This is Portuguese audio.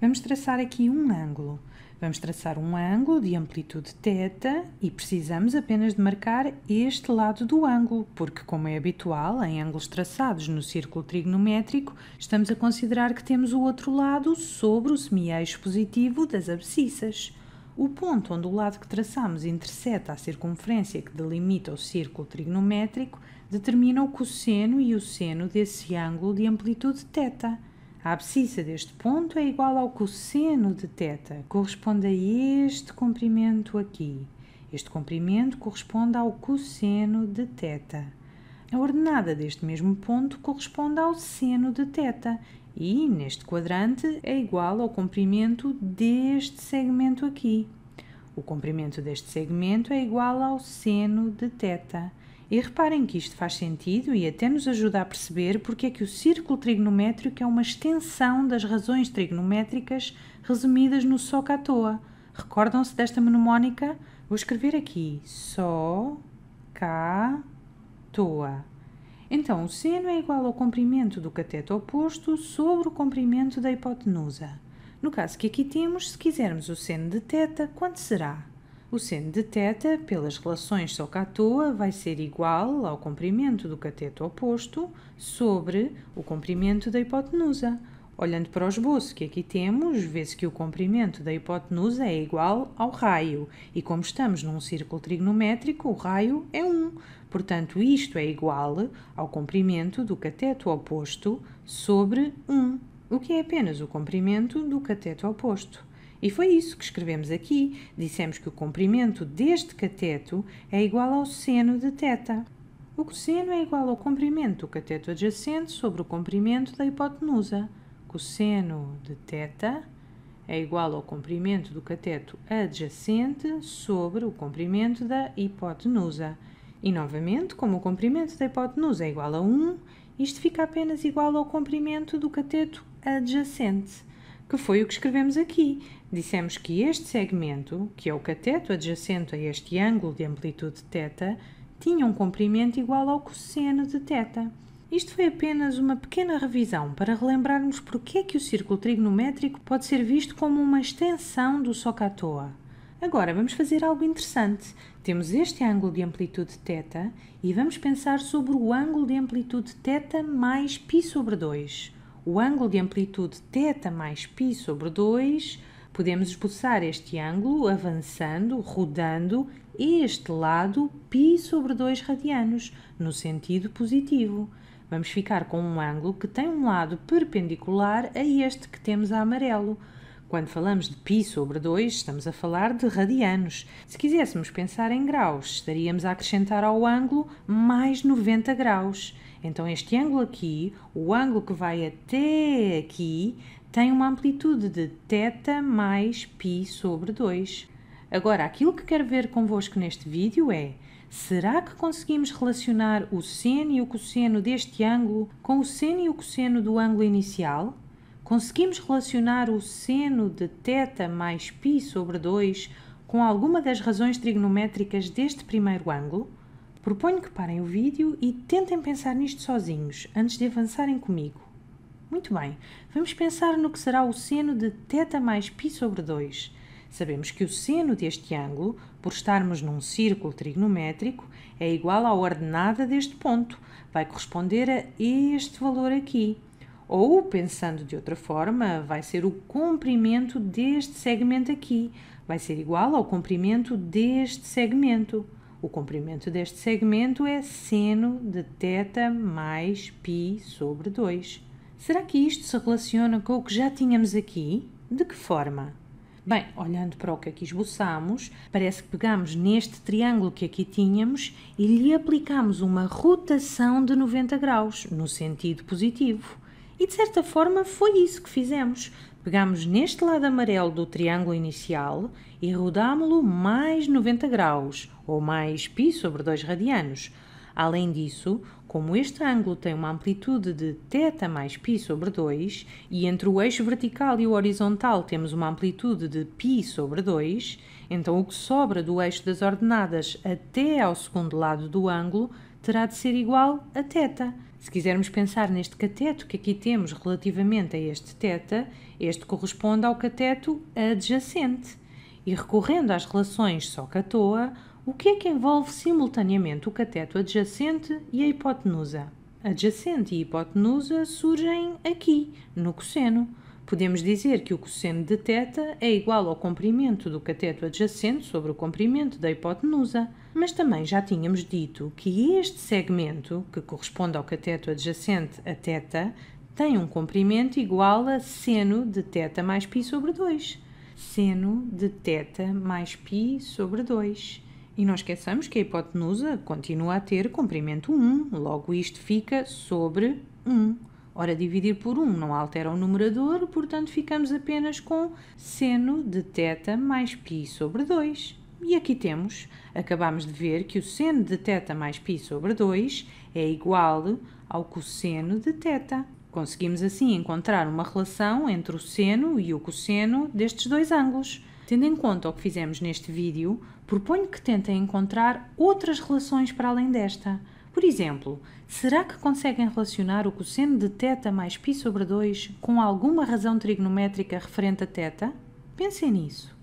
Vamos traçar aqui um ângulo. Vamos traçar um ângulo de amplitude θ e precisamos apenas de marcar este lado do ângulo, porque, como é habitual, em ângulos traçados no círculo trigonométrico, estamos a considerar que temos o outro lado sobre o semieixo positivo das abscissas. O ponto onde o lado que traçamos interseta a circunferência que delimita o círculo trigonométrico determina o cosseno e o seno desse ângulo de amplitude θ. A abscissa deste ponto é igual ao cosseno de θ, corresponde a este comprimento aqui. Este comprimento corresponde ao cosseno de θ. A ordenada deste mesmo ponto corresponde ao seno de θ e, neste quadrante, é igual ao comprimento deste segmento aqui. O comprimento deste segmento é igual ao seno de θ e reparem que isto faz sentido e até nos ajuda a perceber porque é que o círculo trigonométrico é uma extensão das razões trigonométricas resumidas no só cá à toa. Recordam-se desta mnemónica? Vou escrever aqui só cá toa. Então, o seno é igual ao comprimento do cateto oposto sobre o comprimento da hipotenusa. No caso que aqui temos, se quisermos o seno de teta, quanto será? O seno de θ, pelas relações soca-toa, vai ser igual ao comprimento do cateto oposto sobre o comprimento da hipotenusa. Olhando para o esboço que aqui temos, vê-se que o comprimento da hipotenusa é igual ao raio, e como estamos num círculo trigonométrico, o raio é 1. Portanto, isto é igual ao comprimento do cateto oposto sobre 1, o que é apenas o comprimento do cateto oposto. E foi isso que escrevemos aqui. Dissemos que o comprimento deste cateto é igual ao seno de θ. O cosseno é igual ao comprimento do cateto adjacente sobre o comprimento da hipotenusa. Cosseno de θ é igual ao comprimento do cateto adjacente sobre o comprimento da hipotenusa. E novamente, como o comprimento da hipotenusa é igual a 1, isto fica apenas igual ao comprimento do cateto adjacente que foi o que escrevemos aqui. Dissemos que este segmento, que é o cateto adjacente a este ângulo de amplitude θ, tinha um comprimento igual ao cosseno de θ. Isto foi apenas uma pequena revisão para relembrarmos porque é que o círculo trigonométrico pode ser visto como uma extensão do socatoa. Agora vamos fazer algo interessante. Temos este ângulo de amplitude θ e vamos pensar sobre o ângulo de amplitude θ mais π sobre 2 o ângulo de amplitude θ mais π sobre 2, podemos expulsar este ângulo avançando, rodando este lado π sobre 2 radianos, no sentido positivo. Vamos ficar com um ângulo que tem um lado perpendicular a este que temos a amarelo. Quando falamos de π sobre 2, estamos a falar de radianos. Se quiséssemos pensar em graus, estaríamos a acrescentar ao ângulo mais 90 graus. Então, este ângulo aqui, o ângulo que vai até aqui, tem uma amplitude de θ mais π sobre 2. Agora, aquilo que quero ver convosco neste vídeo é será que conseguimos relacionar o seno e o cosseno deste ângulo com o seno e o cosseno do ângulo inicial? Conseguimos relacionar o seno de θ mais π sobre 2 com alguma das razões trigonométricas deste primeiro ângulo? Proponho que parem o vídeo e tentem pensar nisto sozinhos, antes de avançarem comigo. Muito bem, vamos pensar no que será o seno de θ mais π sobre 2. Sabemos que o seno deste ângulo, por estarmos num círculo trigonométrico, é igual à ordenada deste ponto. Vai corresponder a este valor aqui, ou, pensando de outra forma, vai ser o comprimento deste segmento aqui, vai ser igual ao comprimento deste segmento. O comprimento deste segmento é seno de θ mais π sobre 2. Será que isto se relaciona com o que já tínhamos aqui? De que forma? Bem, olhando para o que aqui esboçamos, parece que pegamos neste triângulo que aqui tínhamos e lhe aplicamos uma rotação de 90 graus, no sentido positivo. E de certa forma foi isso que fizemos. Pegámos neste lado amarelo do triângulo inicial e rodámo-lo mais 90 graus, ou mais π sobre 2 radianos. Além disso, como este ângulo tem uma amplitude de θ mais π sobre 2 e entre o eixo vertical e o horizontal temos uma amplitude de π sobre 2, então o que sobra do eixo das ordenadas até ao segundo lado do ângulo terá de ser igual a θ. Se quisermos pensar neste cateto que aqui temos relativamente a este θ, este corresponde ao cateto adjacente. E recorrendo às relações só-catoa, o que é que envolve simultaneamente o cateto adjacente e a hipotenusa? Adjacente e hipotenusa surgem aqui, no cosseno. Podemos dizer que o cosseno de θ é igual ao comprimento do cateto adjacente sobre o comprimento da hipotenusa, mas também já tínhamos dito que este segmento, que corresponde ao cateto adjacente a θ, tem um comprimento igual a seno de θ mais π sobre 2. Seno de θ mais π sobre 2. E não esqueçamos que a hipotenusa continua a ter comprimento 1, logo isto fica sobre 1. Ora, dividir por 1 não altera o numerador, portanto ficamos apenas com seno de θ mais π sobre 2. E aqui temos, acabamos de ver que o seno de θ mais π sobre 2 é igual ao cosseno de θ. Conseguimos assim encontrar uma relação entre o seno e o cosseno destes dois ângulos. Tendo em conta o que fizemos neste vídeo, proponho que tentem encontrar outras relações para além desta. Por exemplo, será que conseguem relacionar o cosseno de θ mais π sobre 2 com alguma razão trigonométrica referente a θ? Pensem nisso.